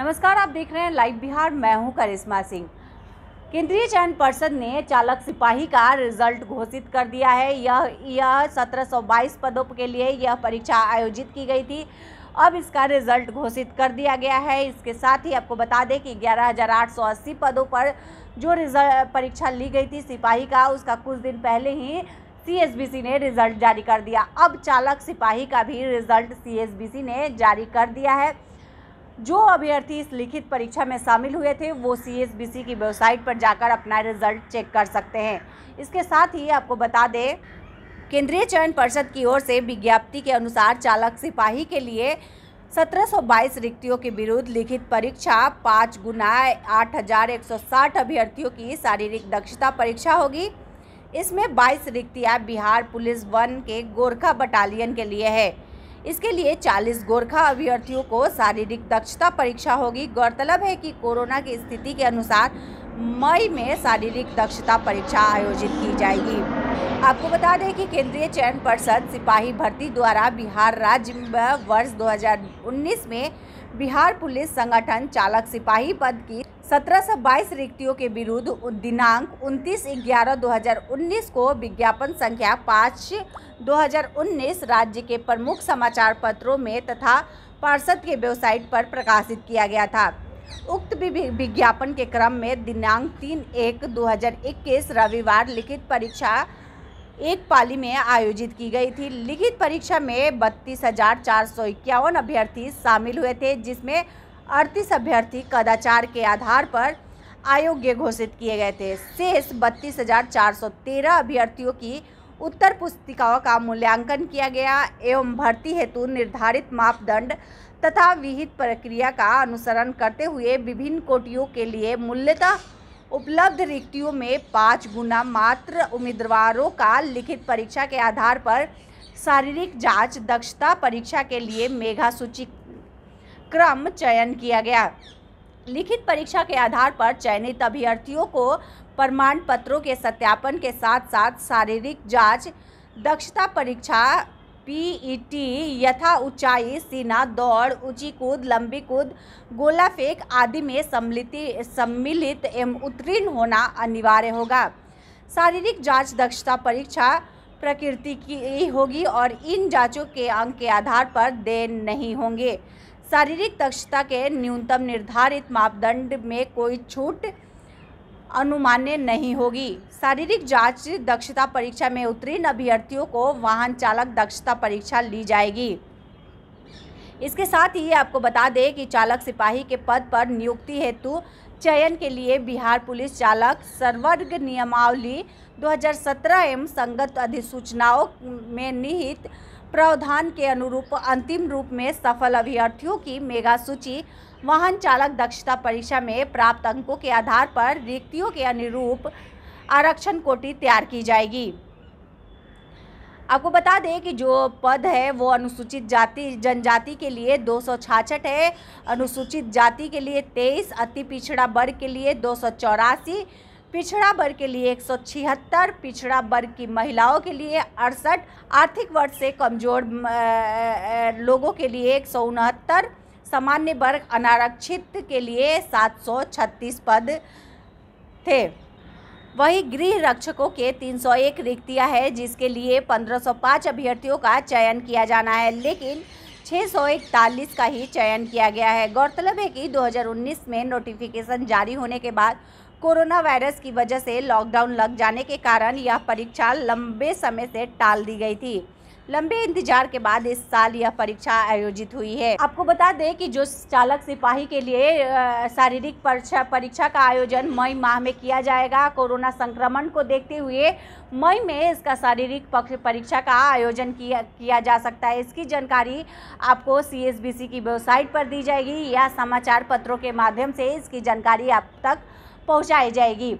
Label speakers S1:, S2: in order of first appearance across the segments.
S1: नमस्कार आप देख रहे हैं लाइव बिहार मैं हूं करिश्मा सिंह केंद्रीय चयन पर्षद ने चालक सिपाही का रिजल्ट घोषित कर दिया है यह यह 1722 पदों के लिए यह परीक्षा आयोजित की गई थी अब इसका रिजल्ट घोषित कर दिया गया है इसके साथ ही आपको बता दें कि 11,880 पदों पर जो रिजल्ट परीक्षा ली गई थी सिपाही का उसका कुछ दिन पहले ही सी ने रिजल्ट जारी कर दिया अब चालक सिपाही का भी रिजल्ट सी ने जारी कर दिया है जो अभ्यर्थी इस लिखित परीक्षा में शामिल हुए थे वो सी की वेबसाइट पर जाकर अपना रिजल्ट चेक कर सकते हैं इसके साथ ही आपको बता दें केंद्रीय चयन परिषद की ओर से विज्ञप्ति के अनुसार चालक सिपाही के लिए 1722 रिक्तियों के विरुद्ध लिखित परीक्षा पाँच गुना आठ अभ्यर्थियों की शारीरिक दक्षता परीक्षा होगी इसमें 22 रिक्तियां बिहार पुलिस वन के गोरखा बटालियन के लिए है इसके लिए 40 गोरखा अभ्यर्थियों को शारीरिक दक्षता परीक्षा होगी गौरतलब है कि कोरोना की स्थिति के अनुसार मई में शारीरिक दक्षता परीक्षा आयोजित की जाएगी आपको बता दें कि केंद्रीय चयन पर्षद सिपाही भर्ती द्वारा बिहार राज्य में वर्ष 2019 में बिहार पुलिस संगठन चालक सिपाही पद की 1722 रिक्तियों के विरुद्ध दिनांक 29 ग्यारह 2019 को विज्ञापन संख्या पाँच 2019 राज्य के प्रमुख समाचार पत्रों में तथा पार्षद के वेबसाइट पर प्रकाशित किया गया था उक्त विज्ञापन के क्रम में दिनांक तीन एक दो हज़ार इक्कीस रविवार लिखित परीक्षा एक पाली में आयोजित की गई थी लिखित परीक्षा में बत्तीस हजार चार सौ इक्यावन अभ्यर्थी शामिल हुए थे जिसमें अड़तीस अभ्यर्थी कदाचार के आधार पर अयोग्य घोषित किए गए थे शेष बत्तीस हजार चार सौ तेरह अभ्यर्थियों की उत्तर पुस्तिकाओं का मूल्यांकन किया गया एवं भर्ती हेतु निर्धारित मापदंड तथा विहित प्रक्रिया का अनुसरण करते हुए विभिन्न कोटियों के लिए मूल्यतः उपलब्ध रिक्तियों में पाँच गुना मात्र उम्मीदवारों का लिखित परीक्षा के आधार पर शारीरिक जांच दक्षता परीक्षा के लिए मेघा सूची क्रम चयन किया गया लिखित परीक्षा के आधार पर चयनित अभ्यर्थियों को प्रमाण पत्रों के सत्यापन के साथ साथ शारीरिक जांच दक्षता परीक्षा पीईटी यथा ऊंचाई सीना दौड़ ऊंची कूद लंबी कूद गोला फेंक आदि में सम्मिलित सम्मिलित एवं उत्तीर्ण होना अनिवार्य होगा शारीरिक जांच दक्षता परीक्षा प्रकृति की होगी और इन जांचों के अंक के आधार पर देन नहीं होंगे शारीरिक दक्षता के न्यूनतम निर्धारित मापदंड में कोई छूट अनुमान्य नहीं होगी शारीरिक जांच दक्षता परीक्षा में उत्तीर्ण अभ्यर्थियों को वाहन चालक दक्षता परीक्षा ली जाएगी इसके साथ ही आपको बता दें कि चालक सिपाही के पद पर नियुक्ति हेतु चयन के लिए बिहार पुलिस चालक सर्वर्ग नियमावली 2017 एवं संगत अधिसूचनाओं में निहित प्रावधान के अनुरूप अंतिम रूप में सफल अभ्यर्थियों की मेगा सूची वाहन चालक दक्षता परीक्षा में प्राप्त अंकों के आधार पर रिक्तियों के अनुरूप आरक्षण कोटि तैयार की जाएगी आपको बता दें कि जो पद है वो अनुसूचित जाति जनजाति के लिए दो है अनुसूचित जाति के लिए 23 अति पिछड़ा वर्ग के लिए दो पिछड़ा वर्ग के लिए एक सौ छिहत्तर पिछड़ा वर्ग की महिलाओं के लिए अड़सठ आर्थिक वर्ग से कमज़ोर लोगों के लिए एक सौ उनहत्तर सामान्य वर्ग अनारक्षित के लिए सात सौ छत्तीस पद थे वही गृह रक्षकों के 301 रिक्तियां हैं जिसके लिए 1505 अभ्यर्थियों का चयन किया जाना है लेकिन 641 का ही चयन किया गया है गौरतलब है कि 2019 में नोटिफिकेशन जारी होने के बाद कोरोना वायरस की वजह से लॉकडाउन लग जाने के कारण यह परीक्षा लंबे समय से टाल दी गई थी लंबे इंतजार के बाद इस साल यह परीक्षा आयोजित हुई है आपको बता दें कि जो चालक सिपाही के लिए शारीरिक परीक्षा परीक्षा का आयोजन मई माह में किया जाएगा कोरोना संक्रमण को देखते हुए मई में इसका शारीरिक पक्ष परीक्षा का आयोजन किया किया जा सकता है इसकी जानकारी आपको सी की वेबसाइट पर दी जाएगी या समाचार पत्रों के माध्यम से इसकी जानकारी आप तक पहुँचाई जाएगी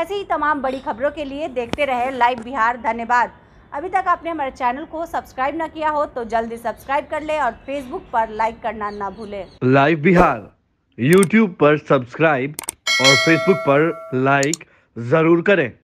S1: ऐसी ही तमाम बड़ी खबरों के लिए देखते रहे लाइव बिहार धन्यवाद अभी तक आपने हमारे चैनल को सब्सक्राइब ना किया हो तो जल्दी सब्सक्राइब कर ले और फेसबुक पर लाइक करना ना भूले लाइव बिहार यूट्यूब पर सब्सक्राइब और फेसबुक पर लाइक जरूर करें